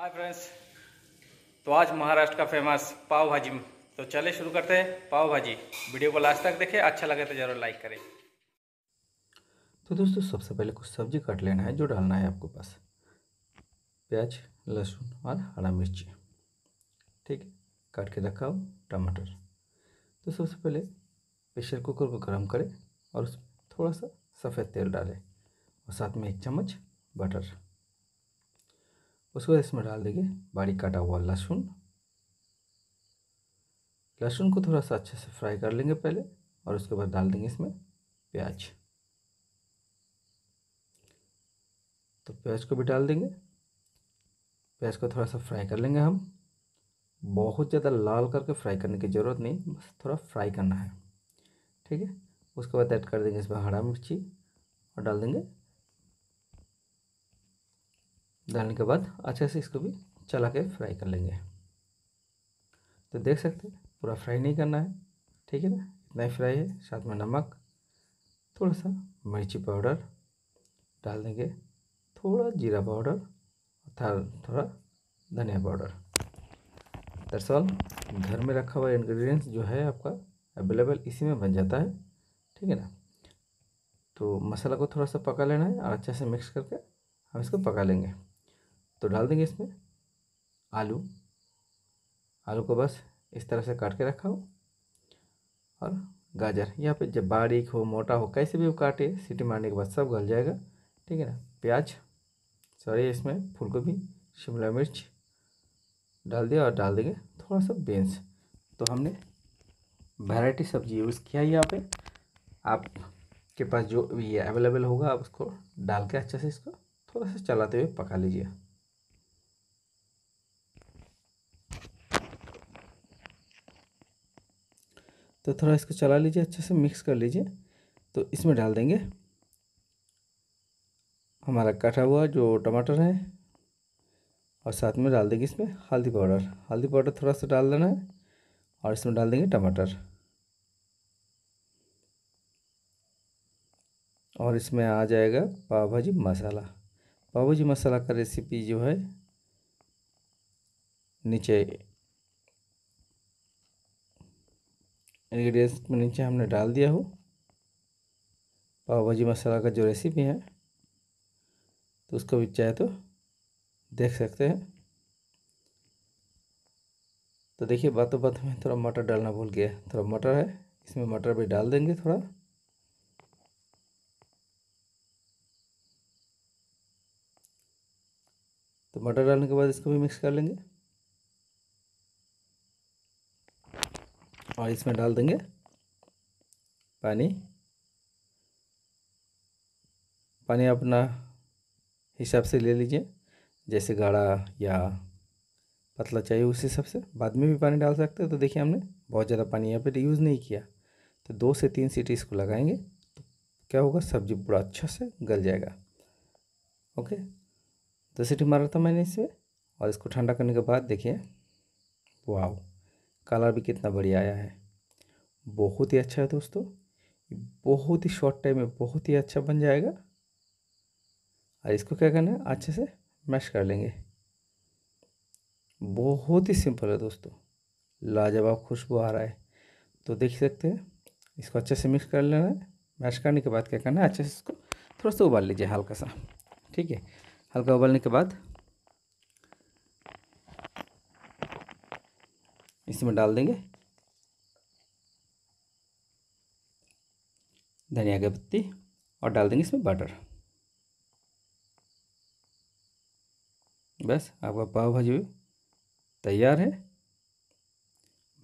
hi friends तो आज महाराष्ट्र का फेमस पाव भाजी तो चले शुरू करते हैं पाव भाजी वीडियो को लास्ट तक देखें अच्छा लगे तो ज़रूर लाइक करें तो दोस्तों सबसे पहले कुछ सब्जी काट लेना है जो डालना है आपको पास प्याज लहसुन और हरा मिर्ची ठीक है काट के रखा हो टमाटर तो सबसे पहले प्रेशर कुकर को गर्म करें और उसमें थोड़ा सा सफ़ेद तेल डालें और साथ में एक चम्मच बटर उसके बाद इसमें डाल देंगे बारीक काटा हुआ लहसुन लहसुन को थोड़ा सा अच्छे से फ्राई कर लेंगे पहले और उसके बाद डाल देंगे इसमें प्याज तो प्याज को भी डाल देंगे प्याज को थोड़ा सा फ्राई कर लेंगे हम बहुत ज़्यादा लाल करके फ्राई करने की ज़रूरत नहीं बस थोड़ा फ्राई करना है ठीक है उसके बाद ऐड कर देंगे इसमें हरा मिर्ची और डाल देंगे डालने के बाद अच्छे से इसको भी चला के फ्राई कर लेंगे तो देख सकते हैं पूरा फ्राई नहीं करना है ठीक है ना इतना ही फ्राई है साथ में नमक थोड़ा सा मिर्ची पाउडर डाल देंगे थोड़ा जीरा पाउडर और थोड़ा धनिया पाउडर दरअसल घर में रखा हुआ इंग्रेडिएंट्स जो है आपका अवेलेबल इसी में बन जाता है ठीक है ना तो मसाला को थोड़ा सा पका लेना है और अच्छे से मिक्स करके हम इसको पका लेंगे तो डाल देंगे इसमें आलू आलू को बस इस तरह से काट के रखा हो और गाजर यहाँ पे जब बारीक हो मोटा हो कैसे भी वो काटे सीटी मारने के बाद सब गल जाएगा ठीक है ना प्याज सॉरी इसमें फूलगोभी शिमला मिर्च डाल दिया और डाल देंगे थोड़ा सा बेंस तो हमने वैरायटी सब्जी यूज़ किया यहाँ पे आपके पास जो ये अवेलेबल होगा आप उसको डाल के अच्छे से इसको थोड़ा सा चलाते हुए पका लीजिए तो थोड़ा इसको चला लीजिए अच्छे से मिक्स कर लीजिए तो इसमें डाल देंगे हमारा कटा हुआ जो टमाटर है और साथ में डाल देंगे इसमें हल्दी पाउडर हल्दी पाउडर थोड़ा सा डाल देना है और इसमें डाल देंगे टमाटर और इसमें आ जाएगा पाव भाजी मसाला पाव भाजी मसाला का रेसिपी जो है नीचे इन्ग्रीडियंट्स में नीचे हमने डाल दिया हो पाव भाजी मसाला का जो रेसिपी है तो उसको भी चाहे तो देख सकते हैं तो देखिए बातों बात में थोड़ा मटर डालना भूल गया थोड़ा मटर है इसमें मटर भी डाल देंगे थोड़ा तो मटर डालने के बाद इसको भी मिक्स कर लेंगे और इसमें डाल देंगे पानी पानी अपना हिसाब से ले लीजिए जैसे गाढ़ा या पतला चाहिए उस हिसाब से बाद में भी पानी डाल सकते हैं तो देखिए हमने बहुत ज़्यादा पानी यहाँ पर यूज़ नहीं किया तो दो से तीन सीटी इसको लगाएंगे तो क्या होगा सब्जी पूरा अच्छा से गल जाएगा ओके दो सीटी मारा था मैंने इसमें और इसको ठंडा करने के बाद देखिए वाह कलर भी कितना बढ़िया आया है बहुत ही अच्छा है दोस्तों बहुत ही शॉर्ट टाइम में बहुत ही अच्छा बन जाएगा और इसको क्या करना है अच्छे से मैश कर लेंगे बहुत ही सिंपल है दोस्तों लाजवाब खुशबू आ रहा है तो देख सकते हैं इसको अच्छे से मिक्स कर लेना है मैश करने के बाद क्या करना है अच्छे से इसको थोड़ा सा उबाल लीजिए हल्का सा ठीक है हल्का उबालने के बाद इसमें डाल देंगे धनिया की पत्ती और डाल देंगे इसमें बटर बस आपका पाव भाजी तैयार है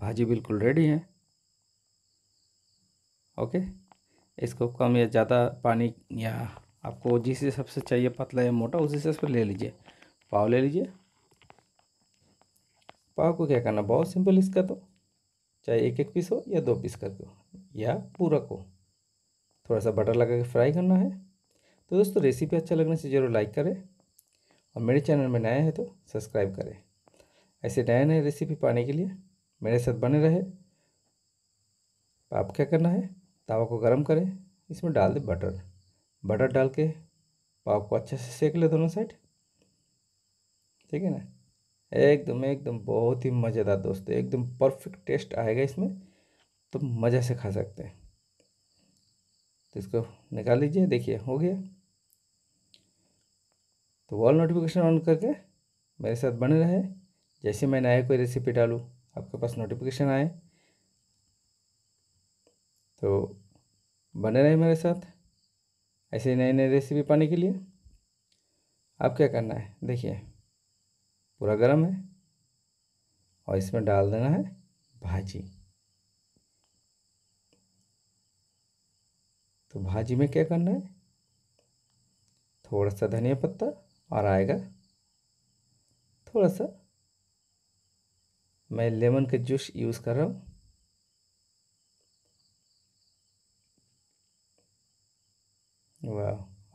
भाजी बिल्कुल रेडी है ओके इसको कम या ज़्यादा पानी या आपको जिस हिसाब से चाहिए पतला या मोटा उस हिसाब से ले लीजिए पाव ले लीजिए तो पाव को क्या करना बहुत सिंपल इसका तो चाहे एक एक पीस हो या दो पीस करके हो या पूरा को थोड़ा सा बटर लगा के फ्राई करना है तो दोस्तों रेसिपी अच्छा लगने से ज़रूर लाइक करें और मेरे चैनल में नया है तो सब्सक्राइब करें ऐसे नए नए रेसिपी पाने के लिए मेरे साथ बने रहे तो आप क्या करना है तावा को गर्म करें इसमें डाल दें बटर बटर डाल के पाव को अच्छे से सेक ले दोनों साइड ठीक है ना एकदम एकदम बहुत ही मज़ेदार दोस्तों एकदम परफेक्ट टेस्ट आएगा इसमें तो मज़े से खा सकते हैं तो इसको निकाल लीजिए देखिए हो गया तो वॉल नोटिफिकेशन ऑन करके मेरे साथ बने रहे जैसे मैं नया कोई रेसिपी डालूँ आपके पास नोटिफिकेशन आए तो बने रहे मेरे साथ ऐसे नई नई रेसिपी पाने के लिए आप क्या करना है देखिए पूरा गर्म है और इसमें डाल देना है भाजी तो भाजी में क्या करना है थोड़ा सा धनिया पत्ता और आएगा थोड़ा सा मैं लेमन का जूस यूज़ कर रहा हूँ वाह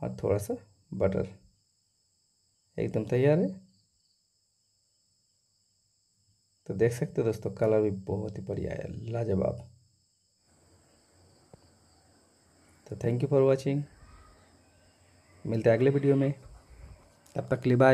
और थोड़ा सा बटर एकदम तैयार है तो देख सकते हो दोस्तों कलर भी बहुत ही बढ़िया है लाजवाब तो थैंक यू फॉर वॉचिंग मिलते हैं अगले वीडियो में तब तक लिबाई